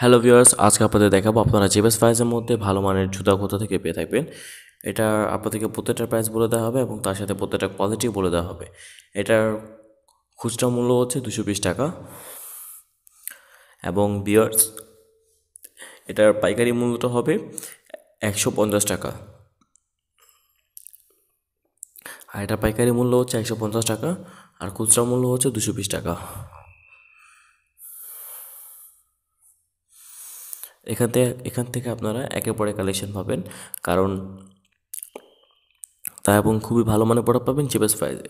hello viewers আজকে আপনাদের দেখাবো আপনারা জেবেস প্রাইজের মধ্যে ভালো মানের জুতা কোথা থেকে পেয়ে থাকবেন এটা আপনাদেরকে প্রত্যেকটা প্রাইস বলে দেওয়া হবে এবং তার সাথে প্রত্যেকটা কোয়ালিটি বলে দেওয়া হবে এটার খুচরা মূল্য হচ্ছে দুশো বিশ টাকা এবং বিয়ার্স এটার পাইকারি মূল্যটা হবে একশো পঞ্চাশ টাকা আর এটার পাইকারি মূল্য হচ্ছে একশো পঞ্চাশ টাকা আর খুচরা মূল্য হচ্ছে দুশো বিশ টাকা এখান থেকে এখান থেকে আপনারা একে পরে কালেকশন পাবেন কারণ তা এবং খুবই ভালো মানের প্রোডাক্ট পাবেন চিপেস প্রাইজে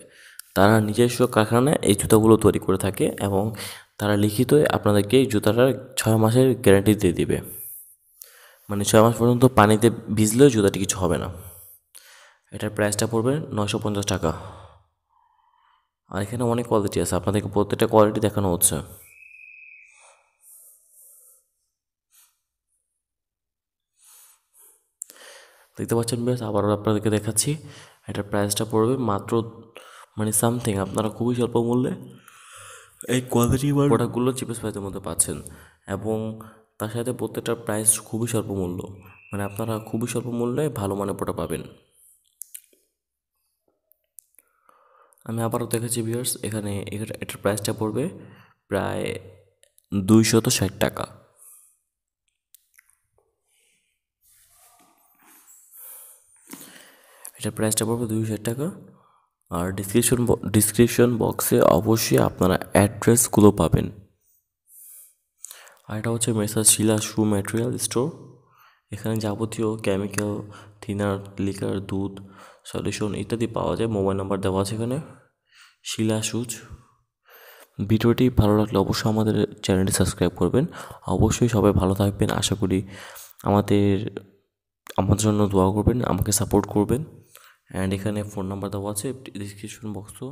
তারা নিজস্ব কারখানায় এই জুতাগুলো তৈরি করে থাকে এবং তারা লিখিত আপনাদেরকে এই জুতাটার ছয় মাসের গ্যারান্টি দিয়ে দিবে মানে ছয় মাস পর্যন্ত পানিতে ভিজলেও জুতাটি কিছু হবে না এটার প্রাইসটা পড়বে নশো পঞ্চাশ টাকা আর এখানে অনেক কোয়ালিটি আছে আপনাদেরকে প্রত্যেকটা কোয়ালিটি দেখানো হচ্ছে দেখতে পাচ্ছেন বেশ আবারও আপনাদেরকে দেখাচ্ছি এটার প্রাইসটা পড়বে মাত্র মানে সামথিং আপনারা খুবই স্বল্প মূল্যে এই কোয়ালিটি প্রোডাক্টগুলো চিপেস্ট প্রাইসের মধ্যে পাচ্ছেন এবং তার সাথে প্রত্যেকটার প্রাইস খুবই স্বল্প মূল্য মানে আপনারা খুবই স্বল্প মূল্যে ভালো মানের প্রোডাক্ট পাবেন আমি আবারও দেখেছি ভিউয়ার্স এখানে এটার প্রাইসটা পড়বে প্রায় দুইশত ষাট টাকা এটার প্রাইসটা পড়বে হাজার টাকা আর ডিসক্রিপশন ডিসক্রিপশন বক্সে অবশ্যই আপনারা অ্যাড্রেসগুলো পাবেন আর এটা হচ্ছে মেসা শিলা শু ম্যাটেরিয়াল স্টোর এখানে যাবতীয় কেমিক্যাল থিনার লিকার দুধ সলিউশন ইত্যাদি পাওয়া যায় মোবাইল নাম্বার দেওয়া আছে এখানে শিলা সুচ ভিডিওটি ভালো লাগলে অবশ্যই আমাদের চ্যানেলটি সাবস্ক্রাইব করবেন অবশ্যই সবাই ভালো থাকবেন আশা করি আমাদের আমার জন্য দোয়া করবেন আমাকে সাপোর্ট করবেন অ্যান্ড এখানে ফোন নাম্বার দেওয়া আছে ডিসক্রিপশন বক্সও